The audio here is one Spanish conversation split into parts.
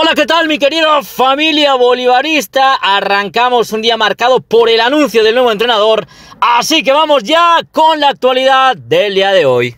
Hola, ¿qué tal mi querida familia bolivarista? Arrancamos un día marcado por el anuncio del nuevo entrenador, así que vamos ya con la actualidad del día de hoy.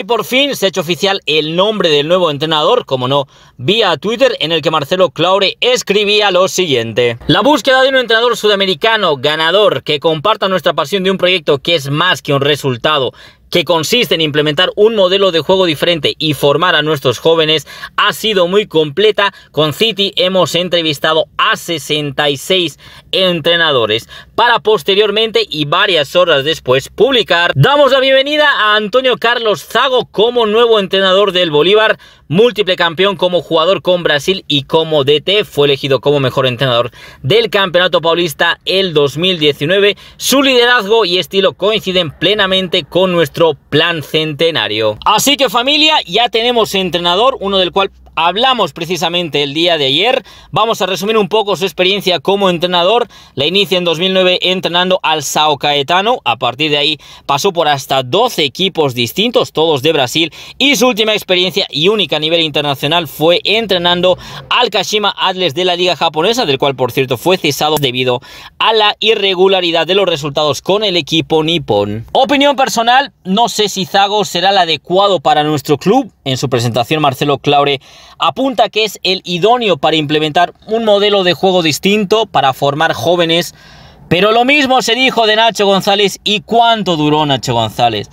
Hoy por fin se ha hecho oficial el nombre del nuevo entrenador, como no, vía Twitter en el que Marcelo Claure escribía lo siguiente. La búsqueda de un entrenador sudamericano ganador que comparta nuestra pasión de un proyecto que es más que un resultado, que consiste en implementar un modelo de juego diferente y formar a nuestros jóvenes, ha sido muy completa. Con City hemos entrevistado a 66 entrenadores para posteriormente y varias horas después publicar. Damos la bienvenida a Antonio Carlos Zago como nuevo entrenador del Bolívar múltiple campeón como jugador con Brasil y como DT, fue elegido como mejor entrenador del Campeonato Paulista el 2019. Su liderazgo y estilo coinciden plenamente con nuestro plan centenario. Así que familia, ya tenemos entrenador, uno del cual hablamos precisamente el día de ayer. Vamos a resumir un poco su experiencia como entrenador. La inicia en 2009 entrenando al Sao Caetano. A partir de ahí pasó por hasta 12 equipos distintos, todos de Brasil. Y su última experiencia y única a nivel internacional fue entrenando al Kashima Atlas de la Liga Japonesa, del cual por cierto fue cesado debido a la irregularidad de los resultados con el equipo nipón. Opinión personal, no sé si Zago será el adecuado para nuestro club. En su presentación Marcelo Claure apunta que es el idóneo para implementar un modelo de juego distinto para formar jóvenes. Pero lo mismo se dijo de Nacho González y cuánto duró Nacho González.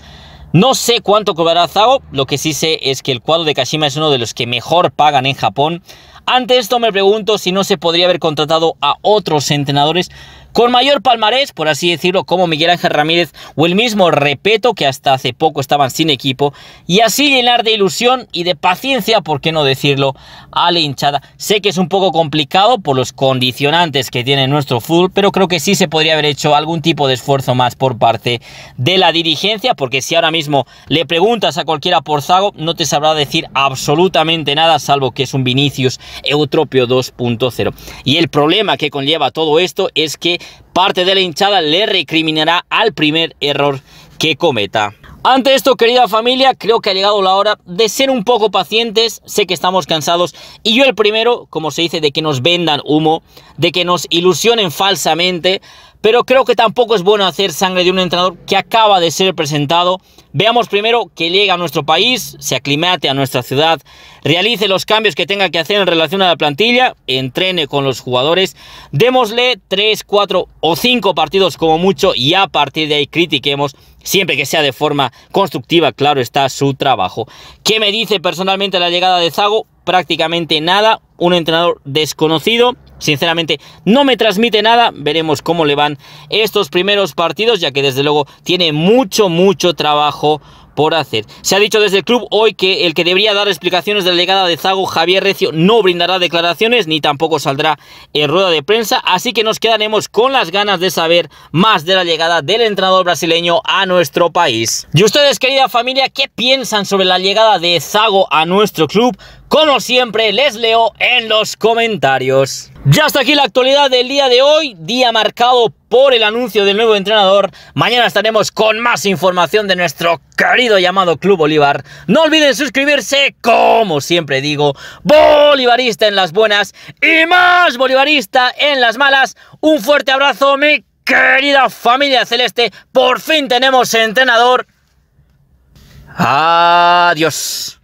No sé cuánto cobrará Zago, lo que sí sé es que el cuadro de Kashima es uno de los que mejor pagan en Japón. Ante esto me pregunto si no se podría haber contratado a otros entrenadores con mayor palmarés, por así decirlo, como Miguel Ángel Ramírez o el mismo Repeto, que hasta hace poco estaban sin equipo, y así llenar de ilusión y de paciencia, por qué no decirlo, a la hinchada. Sé que es un poco complicado por los condicionantes que tiene nuestro fútbol, pero creo que sí se podría haber hecho algún tipo de esfuerzo más por parte de la dirigencia, porque si ahora mismo le preguntas a cualquiera por Zago, no te sabrá decir absolutamente nada, salvo que es un Vinicius Eutropio 2.0. Y el problema que conlleva todo esto es que parte de la hinchada le recriminará al primer error que cometa. Ante esto, querida familia, creo que ha llegado la hora de ser un poco pacientes. Sé que estamos cansados y yo el primero, como se dice, de que nos vendan humo, de que nos ilusionen falsamente. Pero creo que tampoco es bueno hacer sangre de un entrenador que acaba de ser presentado. Veamos primero que llega a nuestro país, se aclimate a nuestra ciudad, realice los cambios que tenga que hacer en relación a la plantilla, entrene con los jugadores, démosle 3, 4 o 5 partidos como mucho y a partir de ahí critiquemos, siempre que sea de forma constructiva, claro está, su trabajo. ¿Qué me dice personalmente la llegada de Zago? Prácticamente nada, un entrenador desconocido Sinceramente, no me transmite nada. Veremos cómo le van estos primeros partidos, ya que desde luego tiene mucho, mucho trabajo por hacer. Se ha dicho desde el club hoy que el que debería dar explicaciones de la llegada de Zago, Javier Recio, no brindará declaraciones ni tampoco saldrá en rueda de prensa, así que nos quedaremos con las ganas de saber más de la llegada del entrenador brasileño a nuestro país. Y ustedes, querida familia, ¿qué piensan sobre la llegada de Zago a nuestro club? Como siempre, les leo en los comentarios. Ya está aquí la actualidad del día de hoy, día marcado por el anuncio del nuevo entrenador. Mañana estaremos con más información de nuestro querido llamado Club Bolívar. No olviden suscribirse, como siempre digo, bolivarista en las buenas y más bolivarista en las malas. Un fuerte abrazo, mi querida familia celeste. Por fin tenemos entrenador. Adiós.